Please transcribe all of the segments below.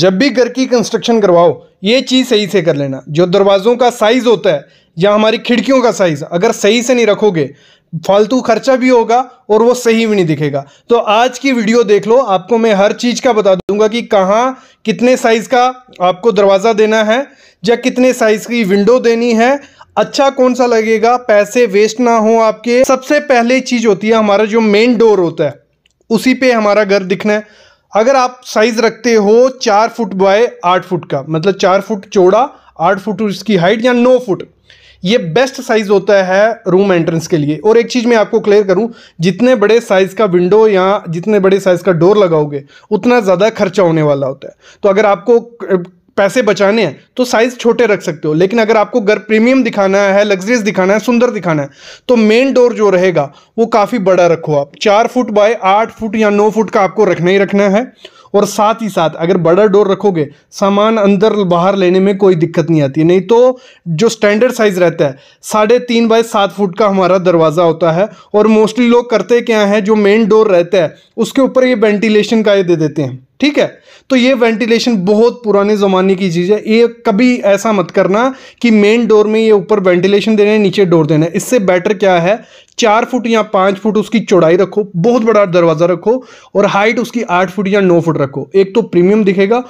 जब भी घर की कंस्ट्रक्शन करवाओ ये चीज़ सही से कर लेना जो दरवाज़ों का साइज़ होता है या हमारी खिड़कियों का साइज़ अगर सही से नहीं रखोगे फालतू खर्चा भी होगा और वो सही भी नहीं दिखेगा तो आज की वीडियो देख लो आपको मैं हर चीज़ का बता दूंगा कि कहाँ कितने साइज़ का आपको दरवाज़ा देना है या कितने साइज़ की विंडो देनी है अच्छा कौन सा लगेगा पैसे वेस्ट ना हो आपके सबसे पहले चीज़ होती है हमारा जो मेन डोर होता है उसी पर हमारा घर दिखना है अगर आप साइज रखते हो चार फुट बाय आठ फुट का मतलब चार फुट चौड़ा आठ फुट इसकी हाइट या नौ फुट ये बेस्ट साइज़ होता है रूम एंट्रेंस के लिए और एक चीज़ मैं आपको क्लियर करूं जितने बड़े साइज़ का विंडो या जितने बड़े साइज़ का डोर लगाओगे उतना ज़्यादा खर्चा होने वाला होता है तो अगर आपको पैसे बचाने हैं तो साइज छोटे रख सकते हो लेकिन अगर आपको घर प्रीमियम दिखाना है लग्जरीज दिखाना है सुंदर दिखाना है तो मेन डोर जो रहेगा वो काफ़ी बड़ा रखो आप चार फुट बाय आठ फुट या नौ फुट का आपको रखना ही रखना है और साथ ही साथ अगर बड़ा डोर रखोगे सामान अंदर बाहर लेने में कोई दिक्कत नहीं आती नहीं तो जो स्टैंडर्ड साइज़ रहता है साढ़े तीन बाय सात फुट का हमारा दरवाज़ा होता है और मोस्टली लोग करते क्या हैं जो मेन डोर रहता है उसके ऊपर ये वेंटिलेशन का ये दे देते हैं ठीक है तो ये वेंटिलेशन बहुत पुराने ज़माने की चीज़ है ये कभी ऐसा मत करना कि मेन डोर में ये ऊपर वेंटिलेशन देना है नीचे डोर देना है इससे बेटर क्या है चार फुट या पाँच फुट उसकी चौड़ाई रखो बहुत बड़ा दरवाज़ा रखो और हाइट उसकी आठ फुट या नौ फुट रखो एक तो प्रीमियम दिखेगा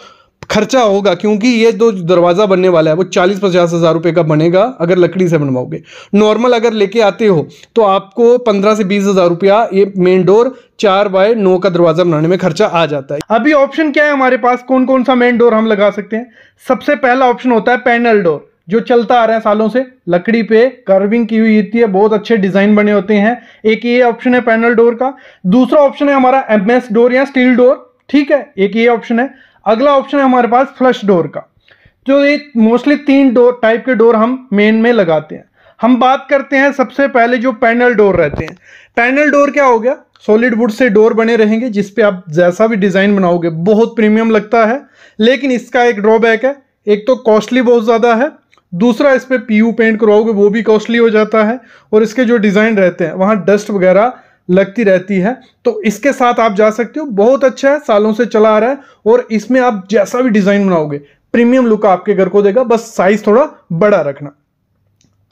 खर्चा होगा क्योंकि ये जो दरवाज़ा बनने वाला है वो चालीस पचास हज़ार रुपये का बनेगा अगर लकड़ी से बनवाओगे नॉर्मल अगर लेके आते हो तो आपको पंद्रह से बीस हज़ार रुपया ये मेन डोर चार बाय नौ का दरवाज़ा बनाने में खर्चा आ जाता है अभी ऑप्शन क्या है हमारे पास कौन कौन सा मेन डोर हम लगा सकते हैं सबसे पहला ऑप्शन होता है पैनल डोर जो चलता आ रहा है सालों से लकड़ी पे कर्विंग की हुई होती है बहुत अच्छे डिज़ाइन बने होते हैं एक ये ऑप्शन है पैनल डोर का दूसरा ऑप्शन है हमारा एमएस डोर या स्टील डोर ठीक है एक ये ऑप्शन है अगला ऑप्शन है हमारे पास फ्लश डोर का जो ये मोस्टली तीन डोर टाइप के डोर हम मेन में लगाते हैं हम बात करते हैं सबसे पहले जो पैनल डोर रहते हैं पैनल डोर क्या हो गया सॉलिड वुड से डोर बने रहेंगे जिस पे आप जैसा भी डिज़ाइन बनाओगे बहुत प्रीमियम लगता है लेकिन इसका एक ड्रॉबैक है एक तो कॉस्टली बहुत ज़्यादा है दूसरा इस पर पी पेंट करवाओगे वो भी कॉस्टली हो जाता है और इसके जो डिज़ाइन रहते हैं वहाँ डस्ट वगैरह लगती रहती है तो इसके साथ आप जा सकते हो बहुत अच्छा है सालों से चला आ रहा है और इसमें आप जैसा भी डिज़ाइन बनाओगे प्रीमियम लुक आपके घर को देगा बस साइज थोड़ा बड़ा रखना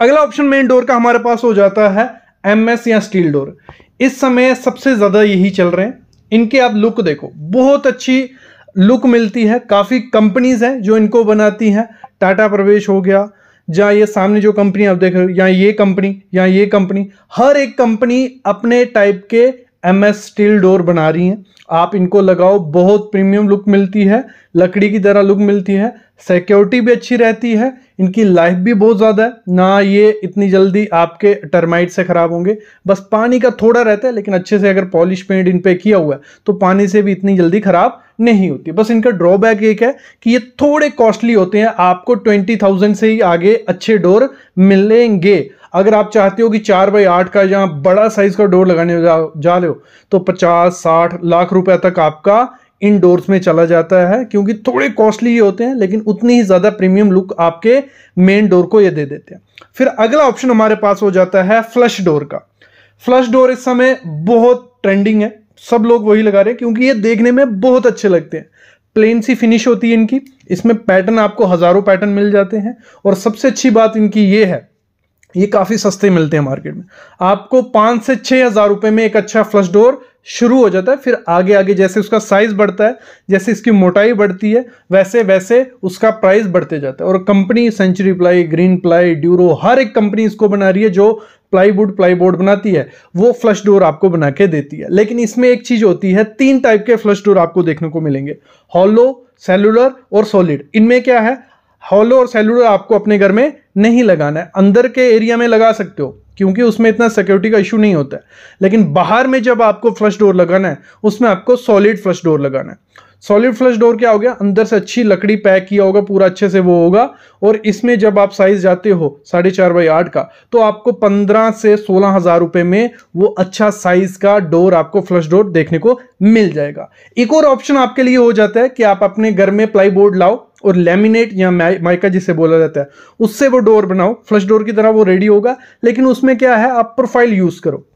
अगला ऑप्शन मेन डोर का हमारे पास हो जाता है एमएस या स्टील डोर इस समय सबसे ज़्यादा यही चल रहे हैं इनके आप लुक देखो बहुत अच्छी लुक मिलती है काफ़ी कंपनीज हैं जो इनको बनाती हैं टाटा प्रवेश हो गया या ये सामने जो कंपनी आप देख रहे हो या ये कंपनी या ये कंपनी हर एक कंपनी अपने टाइप के एम एस स्टील डोर बना रही हैं आप इनको लगाओ बहुत प्रीमियम लुक मिलती है लकड़ी की तरह लुक मिलती है सिक्योरिटी भी अच्छी रहती है इनकी लाइफ भी बहुत ज़्यादा है ना ये इतनी जल्दी आपके टर्माइट से ख़राब होंगे बस पानी का थोड़ा रहता है लेकिन अच्छे से अगर पॉलिश पेंट इन पर पे किया हुआ है तो पानी से भी इतनी जल्दी ख़राब नहीं होती बस इनका ड्रॉबैक एक है कि ये थोड़े कॉस्टली होते हैं आपको ट्वेंटी थाउजेंड से ही आगे अच्छे डोर मिलेंगे अगर आप चाहते हो कि चार बाई आठ का या बड़ा साइज का डोर लगाने जा, जा रहे हो तो पचास साठ लाख रुपए तक आपका इन डोर्स में चला जाता है क्योंकि थोड़े कॉस्टली ही होते हैं लेकिन उतनी ही ज़्यादा प्रीमियम लुक आपके मेन डोर को ये दे देते हैं फिर अगला ऑप्शन हमारे पास हो जाता है फ्लश डोर का फ्लश डोर इस समय बहुत ट्रेंडिंग है सब लोग वही लगा रहे हैं क्योंकि ये देखने में बहुत अच्छे लगते हैं प्लेन सी फिनिश होती है इनकी इसमें पैटर्न आपको हज़ारों पैटर्न मिल जाते हैं और सबसे अच्छी बात इनकी ये है ये काफ़ी सस्ते मिलते हैं मार्केट में आपको पाँच से छः हज़ार रुपये में एक अच्छा फ्लश डोर शुरू हो जाता है फिर आगे आगे जैसे उसका साइज बढ़ता है जैसे इसकी मोटाई बढ़ती है वैसे वैसे उसका प्राइस बढ़ते जाता है और company century ply green ply duro हर एक कंपनी इसको बना रही है जो प्लाईवुड प्लाईबोर्ड बनाती है वो फ्लश डोर आपको बना के देती है लेकिन इसमें एक चीज़ होती है तीन टाइप के फ्लश डोर आपको देखने को मिलेंगे हॉलो सेलुलर और सॉलिड इनमें क्या है हॉलो और सेलुलर आपको अपने घर में नहीं लगाना है अंदर के एरिया में लगा सकते हो क्योंकि उसमें इतना सिक्योरिटी का इशू नहीं होता है लेकिन बाहर में जब आपको फ्लश डोर लगाना है उसमें आपको सॉलिड फ्लश डोर लगाना है सॉलिड फ्लश डोर क्या हो गया अंदर से अच्छी लकड़ी पैक किया होगा पूरा अच्छे से वो होगा और इसमें जब आप साइज जाते हो साढ़े चार बाई आठ का तो आपको पंद्रह से सोलह हजार रुपये में वो अच्छा साइज का डोर आपको फ्लश डोर देखने को मिल जाएगा एक और ऑप्शन आपके लिए हो जाता है कि आप अपने घर में प्लाई बोर्ड लाओ और लेमिनेट या माइका जिसे बोला जाता है उससे वो डोर बनाओ फ्लश डोर की तरह वो रेडी होगा लेकिन उसमें क्या है आप प्रोफाइल यूज़ करो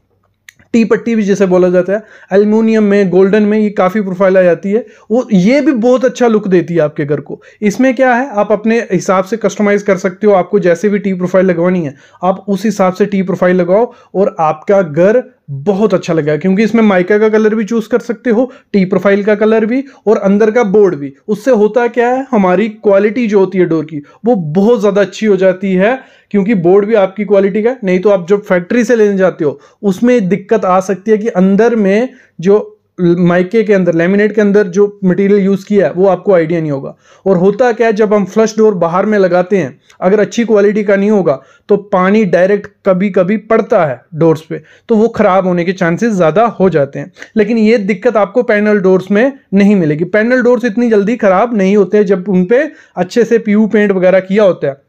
टी पट्टी भी जैसे बोला जाता है एल्यूमिनियम में गोल्डन में ये काफ़ी प्रोफाइल आ जाती है वो ये भी बहुत अच्छा लुक देती है आपके घर को इसमें क्या है आप अपने हिसाब से कस्टमाइज़ कर सकते हो आपको जैसे भी टी प्रोफाइल लगवानी है आप उस हिसाब से टी प्रोफाइल लगाओ और आपका घर बहुत अच्छा लगा क्योंकि इसमें माइका का कलर भी चूज कर सकते हो टी प्रोफाइल का कलर भी और अंदर का बोर्ड भी उससे होता क्या है हमारी क्वालिटी जो होती है डोर की वो बहुत ज़्यादा अच्छी हो जाती है क्योंकि बोर्ड भी आपकी क्वालिटी का नहीं तो आप जब फैक्ट्री से लेने जाते हो उसमें दिक्कत आ सकती है कि अंदर में जो माइके के अंदर लेमिनेट के अंदर जो मटेरियल यूज़ किया है वो आपको आइडिया नहीं होगा और होता क्या है जब हम फ्लश डोर बाहर में लगाते हैं अगर अच्छी क्वालिटी का नहीं होगा तो पानी डायरेक्ट कभी कभी पड़ता है डोर्स पे तो वो ख़राब होने के चांसेस ज़्यादा हो जाते हैं लेकिन ये दिक्कत आपको पैनल डोर्स में नहीं मिलेगी पैनल डोर्स इतनी जल्दी ख़राब नहीं होते जब उन पर अच्छे से पी पेंट वगैरह किया होता है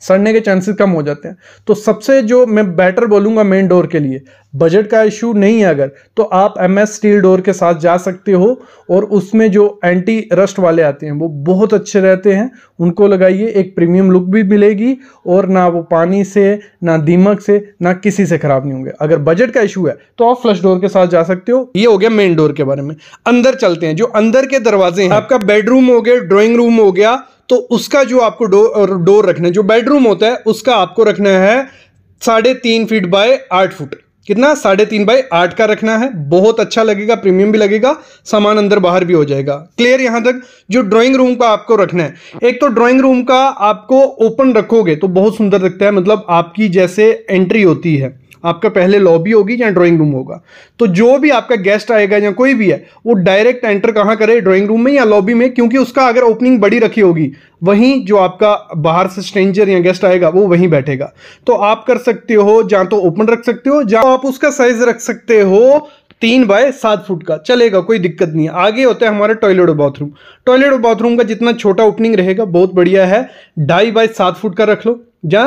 सड़ने के चांसेस कम हो जाते हैं तो सबसे जो मैं बेटर बोलूँगा मेन डोर के लिए बजट का इशू नहीं है अगर तो आप एम एस स्टील डोर के साथ जा सकते हो और उसमें जो एंटी रस्ट वाले आते हैं वो बहुत अच्छे रहते हैं उनको लगाइए एक प्रीमियम लुक भी मिलेगी और ना वो पानी से ना दीमक से ना किसी से ख़राब नहीं होंगे अगर बजट का इशू है तो आप फ्लश डोर के साथ जा सकते हो ये हो गया मेन डोर के बारे में अंदर चलते हैं जो अंदर के दरवाजे हैं आपका बेडरूम हो गया ड्रॉइंग रूम हो गया तो उसका जो आपको डोर डोर रखना है जो बेडरूम होता है उसका आपको रखना है साढ़े तीन फीट बाय आठ फुट कितना साढ़े तीन बाय आठ का रखना है बहुत अच्छा लगेगा प्रीमियम भी लगेगा सामान अंदर बाहर भी हो जाएगा क्लियर यहाँ तक जो ड्राइंग रूम का आपको रखना है एक तो ड्राइंग रूम का आपको ओपन रखोगे तो बहुत सुंदर लगता है मतलब आपकी जैसे एंट्री होती है आपका पहले लॉबी होगी या ड्राइंग रूम होगा तो जो भी आपका गेस्ट आएगा या कोई भी है वो डायरेक्ट एंटर कहाँ करे ड्राइंग रूम में या लॉबी में क्योंकि उसका अगर ओपनिंग बड़ी रखी होगी वहीं जो आपका बाहर से स्ट्रेंजर या गेस्ट आएगा वो वहीं बैठेगा तो आप कर सकते हो या तो ओपन रख सकते हो या आप उसका साइज रख सकते हो तीन बाय सात फुट का चलेगा कोई दिक्कत नहीं है आगे होता है हमारे टॉयलेट और बाथरूम टॉयलेट और बाथरूम का जितना छोटा ओपनिंग रहेगा बहुत बढ़िया है ढाई बाय सात फुट का रख लो या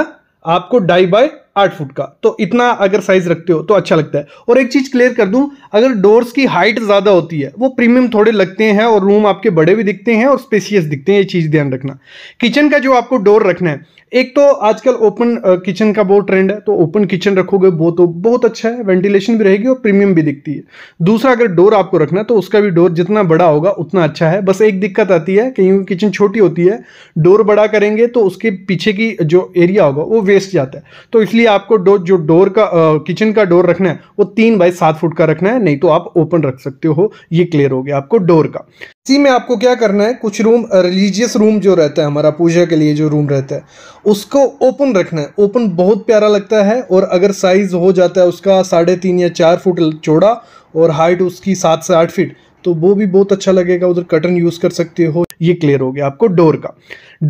आपको ढाई बाय आठ फुट का तो इतना अगर साइज रखते हो तो अच्छा लगता है और एक चीज़ क्लियर कर दूं अगर डोर्स की हाइट ज़्यादा होती है वो प्रीमियम थोड़े लगते हैं और रूम आपके बड़े भी दिखते हैं और स्पेसियस दिखते हैं ये चीज़ ध्यान रखना किचन का जो आपको डोर रखना है एक तो आजकल ओपन किचन का बहुत ट्रेंड है तो ओपन किचन रखोगे वो तो बहुत अच्छा है वेंटिलेशन भी रहेगी और प्रीमियम भी दिखती है दूसरा अगर डोर आपको रखना है तो उसका भी डोर जितना बड़ा होगा उतना अच्छा है बस एक दिक्कत आती है कहीं किचन छोटी होती है डोर बड़ा करेंगे तो उसके पीछे की जो एरिया होगा वो वेस्ट जाता है तो इसलिए आपको डो, जो डोर का किचन का डोर रखना है वो तीन बाई सात फुट का रखना है नहीं तो आप ओपन रख सकते हो ये क्लियर हो गया आपको डोर का इसी में आपको क्या करना है कुछ रूम रिलीजियस रूम जो रहता है हमारा पूजा के लिए जो रूम रहता है उसको ओपन रखना है ओपन बहुत प्यारा लगता है और अगर साइज़ हो जाता है उसका साढ़े तीन या चार फुट चौड़ा और हाइट उसकी सात से आठ फीट तो वो भी बहुत अच्छा लगेगा उधर कर्टन यूज़ कर सकते हो ये क्लियर हो गया आपको डोर का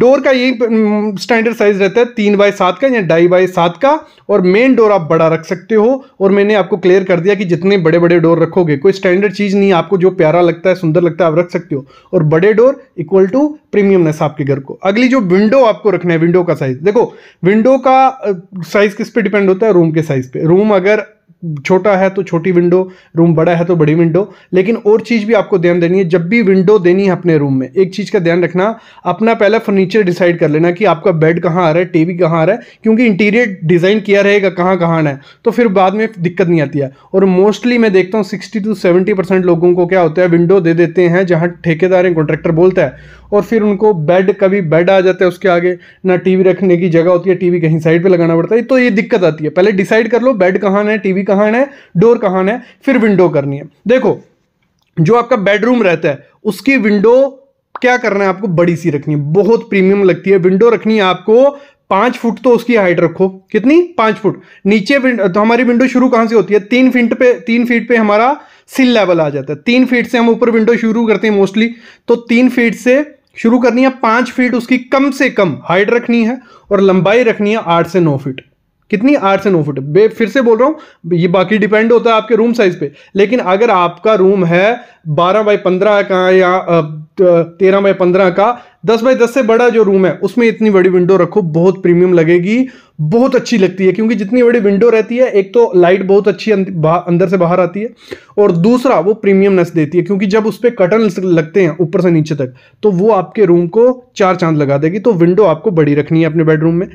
डोर का यही स्टैंडर्ड साइज रहता है तीन बाय सात का या ढाई बाय सात का और मेन डोर आप बड़ा रख सकते हो और मैंने आपको क्लियर कर दिया कि जितने बड़े बड़े डोर रखोगे कोई स्टैंडर्ड चीज़ नहीं आपको जो प्यारा लगता है सुंदर लगता है आप रख सकते हो और बड़े डोर इक्वल टू प्रीमियमनेस आपके घर को अगली जो विंडो आपको रखना है विंडो का साइज देखो विंडो का साइज किस पे डिपेंड होता है रूम के साइज पे रूम अगर छोटा है तो छोटी विंडो रूम बड़ा है तो बड़ी विंडो लेकिन और चीज़ भी आपको ध्यान देनी है जब भी विंडो देनी है अपने रूम में एक चीज़ का ध्यान रखना अपना पहला फर्नीचर डिसाइड कर लेना कि आपका बेड कहाँ आ रहा है टीवी कहाँ आ रहा है क्योंकि इंटीरियर डिज़ाइन किया रहेगा कहाँ कहाँ आना है तो फिर बाद में दिक्कत नहीं आती है और मोस्टली मैं देखता हूँ सिक्सटी टू सेवेंटी परसेंट लोगों को क्या होता है विंडो दे देते हैं जहाँ ठेकेदार हैं कॉन्ट्रैक्टर बोलता है और फिर उनको बेड कभी बेड आ जाता है उसके आगे ना टीवी रखने की जगह होती है टीवी कहीं साइड पर लगाना पड़ता है तो ये दिक्कत आती है पहले डिसाइड कर लो बेड कहाँ है टीवी कहाँ है डोर कहाँ है फिर विंडो करनी है देखो जो आपका बेडरूम रहता है उसकी विंडो क्या करना है आपको बड़ी सी रखनी है बहुत प्रीमियम लगती है विंडो रखनी है आपको पांच फुट तो उसकी हाइट रखो कितनी पांच फुट नीचे तो हमारी विंडो शुरू कहां से होती है तीन फीट पे तीन फीट पे हमारा सिल लेवल आ जाता है तीन फीट से हम ऊपर विंडो शुरू करते हैं मोस्टली तो तीन फीट से शुरू करनी है पांच फीट उसकी कम से कम हाइट रखनी है और लंबाई रखनी है आठ से नौ फीट कितनी आठ से नौ फुट फिर से बोल रहा हूँ ये बाकी डिपेंड होता है आपके रूम साइज पे लेकिन अगर आपका रूम है बारह बाई पंद्रह का या तेरह बाई पंद्रह का दस बाई दस से बड़ा जो रूम है उसमें इतनी बड़ी विंडो रखो बहुत प्रीमियम लगेगी बहुत अच्छी लगती है क्योंकि जितनी बड़ी विंडो रहती है एक तो लाइट बहुत अच्छी अंदर से बाहर आती है और दूसरा वो प्रीमियमनेस देती है क्योंकि जब उस पर कटन लगते हैं ऊपर से नीचे तक तो वो आपके रूम को चार चांद लगा देगी तो विंडो आपको बड़ी रखनी है अपने बेडरूम में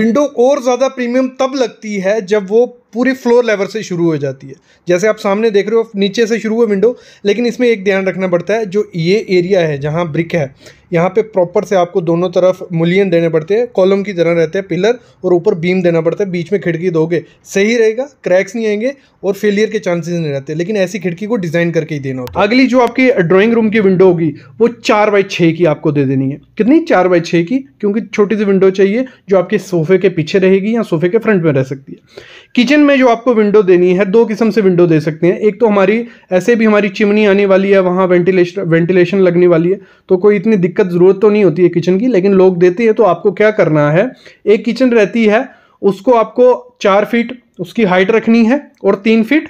विंडो और ज़्यादा प्रीमियम तब लगती है जब वो पूरी फ्लोर लेवल से शुरू हो जाती है जैसे आप सामने देख रहे हो नीचे से शुरू है विंडो लेकिन इसमें एक ध्यान रखना पड़ता है जो ये एरिया है जहाँ ब्रिक है यहाँ पे प्रॉपर से आपको दोनों तरफ मुलियन देने पड़ते हैं कॉलम की तरह रहते हैं पिलर और ऊपर बीम देना पड़ता है बीच में खिड़की दोगे सही रहेगा क्रैक्स नहीं आएंगे और फेलियर के चांसेस नहीं रहते लेकिन ऐसी खिड़की को डिज़ाइन करके ही देना होता है अगली जो आपकी ड्राइंग रूम की विंडो होगी वो चार बाई छः की आपको दे देनी है कितनी चार बाई छः की क्योंकि छोटी सी विंडो चाहिए जो आपके सोफे के पीछे रहेगी या सोफे के फ्रंट में रह सकती है किचन किचन में जो आपको विंडो देनी है दो किस्म से विंडो दे सकते हैं एक तो हमारी ऐसे भी हमारी चिमनी आने वाली है वहाँ वेंटिलेशन वेंटिलेशन लगने वाली है तो कोई इतनी दिक्कत ज़रूरत तो नहीं होती है किचन की लेकिन लोग देते हैं तो आपको क्या करना है एक किचन रहती है उसको आपको चार फीट उसकी हाइट रखनी है और तीन फीट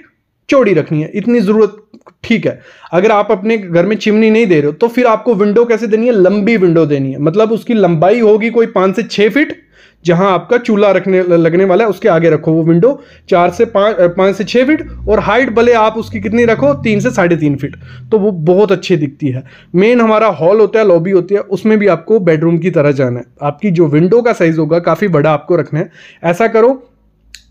चौड़ी रखनी है इतनी ज़रूरत ठीक है अगर आप अपने घर में चिमनी नहीं दे रहे हो तो फिर आपको विंडो कैसे देनी है लंबी विंडो देनी है मतलब उसकी लंबाई होगी कोई पाँच से छः फीट जहां आपका चूल्हा रखने लगने वाला है उसके आगे रखो वो विंडो चार से पाँच पाँच से छः फीट और हाइट भले आप उसकी कितनी रखो तीन से साढ़े तीन फिट तो वो बहुत अच्छी दिखती है मेन हमारा हॉल होता है लॉबी होती है उसमें भी आपको बेडरूम की तरह जाना है आपकी जो विंडो का साइज़ होगा काफ़ी बड़ा आपको रखना है ऐसा करो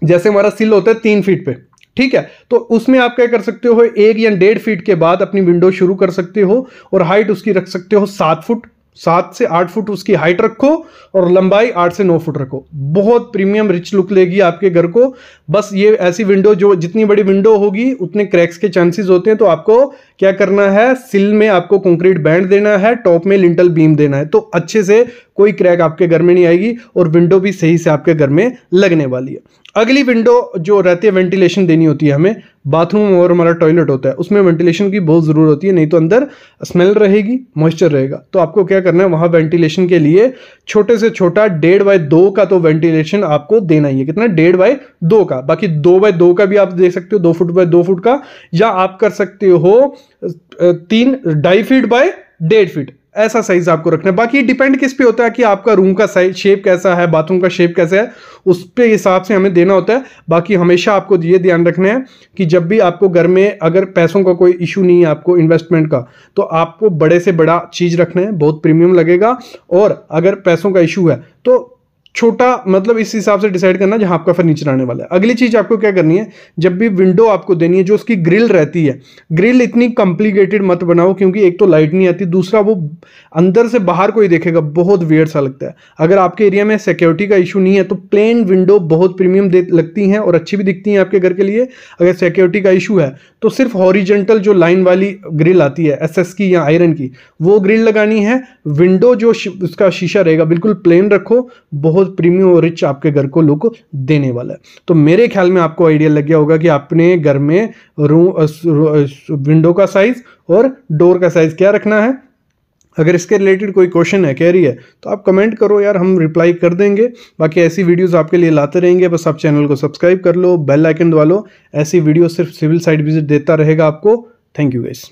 जैसे हमारा सिल होता है तीन फीट पे ठीक है तो उसमें आप क्या कर सकते हो एक या डेढ़ फीट के बाद अपनी विंडो शुरू कर सकते हो और हाइट उसकी रख सकते हो सात फुट सात से आठ फुट उसकी हाइट रखो और लंबाई आठ से नौ फुट रखो बहुत प्रीमियम रिच लुक लेगी आपके घर को बस ये ऐसी विंडो जो जितनी बड़ी विंडो होगी उतने क्रैक्स के चांसेस होते हैं तो आपको क्या करना है सिल में आपको कंक्रीट बैंड देना है टॉप में लिंटल बीम देना है तो अच्छे से कोई क्रैक आपके घर में नहीं आएगी और विंडो भी सही से आपके घर में लगने वाली है अगली विंडो जो रहती है वेंटिलेशन देनी होती है हमें बाथरूम और हमारा टॉयलेट होता है उसमें वेंटिलेशन की बहुत ज़रूरत होती है नहीं तो अंदर स्मेल रहेगी मॉइस्चर रहेगा तो आपको क्या करना है वहाँ वेंटिलेशन के लिए छोटे से छोटा डेढ़ बाय दो का तो वेंटिलेशन आपको देना ही है कितना डेढ़ बाय दो का बाकी दो बाय दो का भी आप दे सकते हो दो फुट बाय दो फुट का या आप कर सकते हो तीन ढाई फीट बाय डेढ़ फीट ऐसा साइज आपको रखना है बाकी डिपेंड किस पे होता है कि आपका रूम का साइज शेप कैसा है बाथरूम का शेप कैसा है उस पे हिसाब से हमें देना होता है बाकी हमेशा आपको ये ध्यान रखना है कि जब भी आपको घर में अगर पैसों का कोई इशू नहीं है आपको इन्वेस्टमेंट का तो आपको बड़े से बड़ा चीज़ रखना है बहुत प्रीमियम लगेगा और अगर पैसों का इशू है तो छोटा मतलब इस हिसाब से डिसाइड करना जहां आपका फर्नीचर आने वाला है अगली चीज आपको क्या करनी है जब भी विंडो आपको देनी है जो उसकी ग्रिल रहती है ग्रिल इतनी कॉम्प्लिकेटेड मत बनाओ क्योंकि एक तो लाइट नहीं आती दूसरा वो अंदर से बाहर कोई देखेगा बहुत वेयर सा लगता है अगर आपके एरिया में सिक्योरिटी का इशू नहीं है तो प्लेन विंडो बहुत प्रीमियम दे लगती हैं और अच्छी भी दिखती हैं आपके घर के लिए अगर सिक्योरिटी का इशू है तो सिर्फ हॉरिजेंटल जो लाइन वाली ग्रिल आती है एस की या आयरन की वो ग्रिल लगानी है विंडो जो उसका शीशा रहेगा बिल्कुल प्लेन रखो बहुत बहुत प्रीमियम और रिच आपके घर को लुक देने वाला है तो मेरे ख्याल में आपको आइडिया लग गया होगा कि अपने घर में रूम विंडो का साइज़ और डोर का साइज़ क्या रखना है अगर इसके रिलेटेड कोई क्वेश्चन है कैरी है तो आप कमेंट करो यार हम रिप्लाई कर देंगे बाकी ऐसी वीडियोस आपके लिए लाते रहेंगे बस आप चैनल को सब्सक्राइब कर लो बेल आइकन दबा लो ऐसी वीडियो सिर्फ सिविल साइड विजिट देता रहेगा आपको थैंक यू गाइस